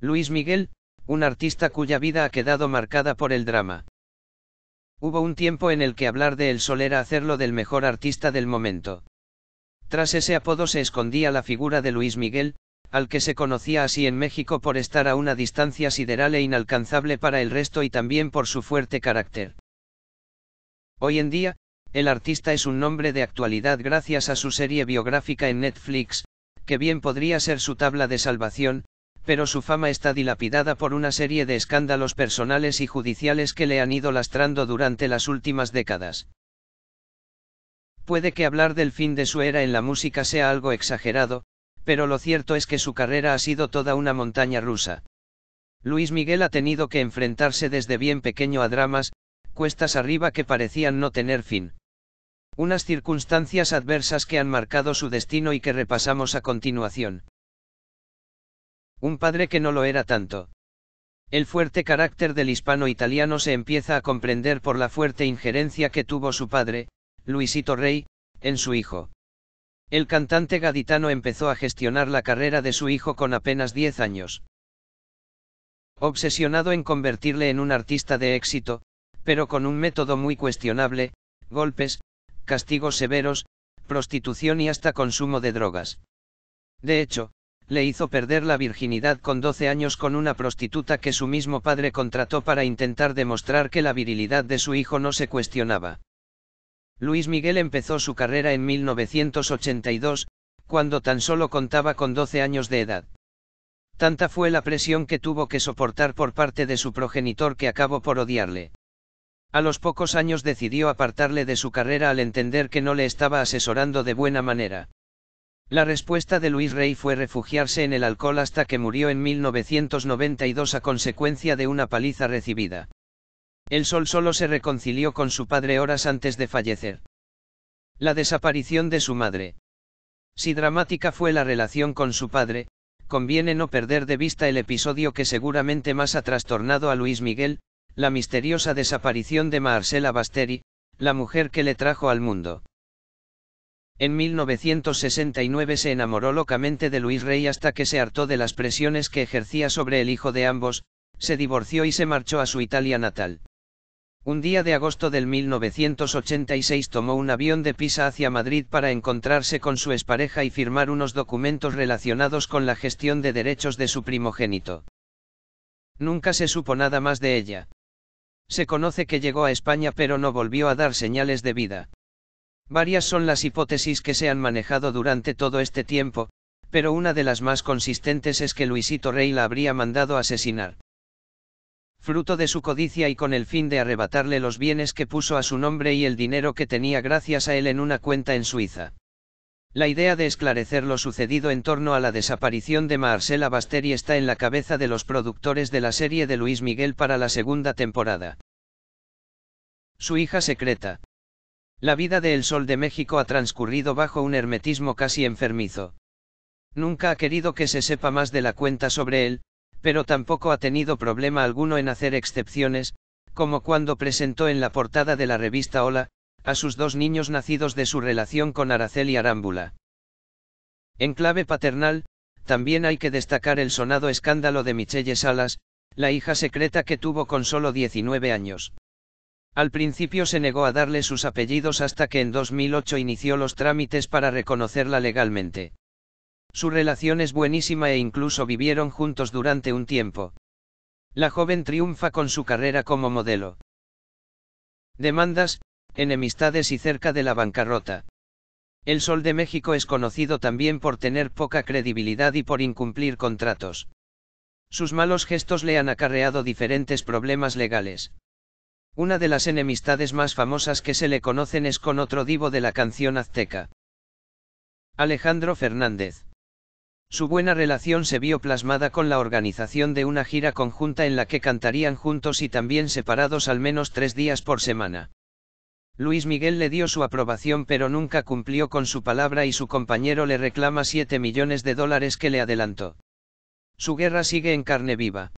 Luis Miguel, un artista cuya vida ha quedado marcada por el drama. Hubo un tiempo en el que hablar de él era hacerlo del mejor artista del momento. Tras ese apodo se escondía la figura de Luis Miguel, al que se conocía así en México por estar a una distancia sideral e inalcanzable para el resto y también por su fuerte carácter. Hoy en día, el artista es un nombre de actualidad gracias a su serie biográfica en Netflix, que bien podría ser su tabla de salvación, pero su fama está dilapidada por una serie de escándalos personales y judiciales que le han ido lastrando durante las últimas décadas. Puede que hablar del fin de su era en la música sea algo exagerado, pero lo cierto es que su carrera ha sido toda una montaña rusa. Luis Miguel ha tenido que enfrentarse desde bien pequeño a dramas, cuestas arriba que parecían no tener fin. Unas circunstancias adversas que han marcado su destino y que repasamos a continuación un padre que no lo era tanto. El fuerte carácter del hispano italiano se empieza a comprender por la fuerte injerencia que tuvo su padre, Luisito Rey, en su hijo. El cantante gaditano empezó a gestionar la carrera de su hijo con apenas 10 años. Obsesionado en convertirle en un artista de éxito, pero con un método muy cuestionable, golpes, castigos severos, prostitución y hasta consumo de drogas. De hecho, le hizo perder la virginidad con 12 años con una prostituta que su mismo padre contrató para intentar demostrar que la virilidad de su hijo no se cuestionaba. Luis Miguel empezó su carrera en 1982, cuando tan solo contaba con 12 años de edad. Tanta fue la presión que tuvo que soportar por parte de su progenitor que acabó por odiarle. A los pocos años decidió apartarle de su carrera al entender que no le estaba asesorando de buena manera. La respuesta de Luis Rey fue refugiarse en el alcohol hasta que murió en 1992 a consecuencia de una paliza recibida. El Sol solo se reconcilió con su padre horas antes de fallecer. La desaparición de su madre. Si dramática fue la relación con su padre, conviene no perder de vista el episodio que seguramente más ha trastornado a Luis Miguel, la misteriosa desaparición de Marcela Basteri, la mujer que le trajo al mundo. En 1969 se enamoró locamente de Luis Rey hasta que se hartó de las presiones que ejercía sobre el hijo de ambos, se divorció y se marchó a su Italia natal. Un día de agosto del 1986 tomó un avión de Pisa hacia Madrid para encontrarse con su expareja y firmar unos documentos relacionados con la gestión de derechos de su primogénito. Nunca se supo nada más de ella. Se conoce que llegó a España pero no volvió a dar señales de vida. Varias son las hipótesis que se han manejado durante todo este tiempo, pero una de las más consistentes es que Luisito Rey la habría mandado asesinar. Fruto de su codicia y con el fin de arrebatarle los bienes que puso a su nombre y el dinero que tenía gracias a él en una cuenta en Suiza. La idea de esclarecer lo sucedido en torno a la desaparición de Marcela Basteri está en la cabeza de los productores de la serie de Luis Miguel para la segunda temporada. Su hija secreta. La vida de El Sol de México ha transcurrido bajo un hermetismo casi enfermizo. Nunca ha querido que se sepa más de la cuenta sobre él, pero tampoco ha tenido problema alguno en hacer excepciones, como cuando presentó en la portada de la revista Hola, a sus dos niños nacidos de su relación con Araceli Arámbula. En clave paternal, también hay que destacar el sonado escándalo de Michelle Salas, la hija secreta que tuvo con solo 19 años. Al principio se negó a darle sus apellidos hasta que en 2008 inició los trámites para reconocerla legalmente. Su relación es buenísima e incluso vivieron juntos durante un tiempo. La joven triunfa con su carrera como modelo. Demandas, enemistades y cerca de la bancarrota. El Sol de México es conocido también por tener poca credibilidad y por incumplir contratos. Sus malos gestos le han acarreado diferentes problemas legales. Una de las enemistades más famosas que se le conocen es con otro divo de la canción azteca. Alejandro Fernández. Su buena relación se vio plasmada con la organización de una gira conjunta en la que cantarían juntos y también separados al menos tres días por semana. Luis Miguel le dio su aprobación pero nunca cumplió con su palabra y su compañero le reclama 7 millones de dólares que le adelantó. Su guerra sigue en carne viva.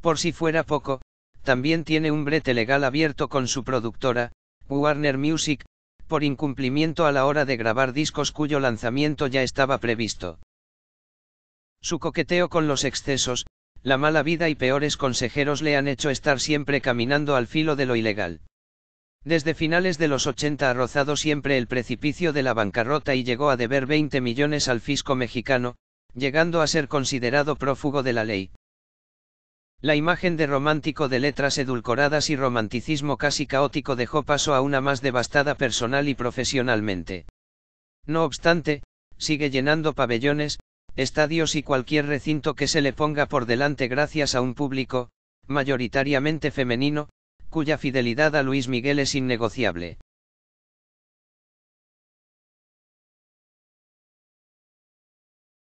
Por si fuera poco, también tiene un brete legal abierto con su productora, Warner Music, por incumplimiento a la hora de grabar discos cuyo lanzamiento ya estaba previsto. Su coqueteo con los excesos, la mala vida y peores consejeros le han hecho estar siempre caminando al filo de lo ilegal. Desde finales de los 80 ha rozado siempre el precipicio de la bancarrota y llegó a deber 20 millones al fisco mexicano, llegando a ser considerado prófugo de la ley. La imagen de romántico de letras edulcoradas y romanticismo casi caótico dejó paso a una más devastada personal y profesionalmente. No obstante, sigue llenando pabellones, estadios y cualquier recinto que se le ponga por delante gracias a un público, mayoritariamente femenino, cuya fidelidad a Luis Miguel es innegociable.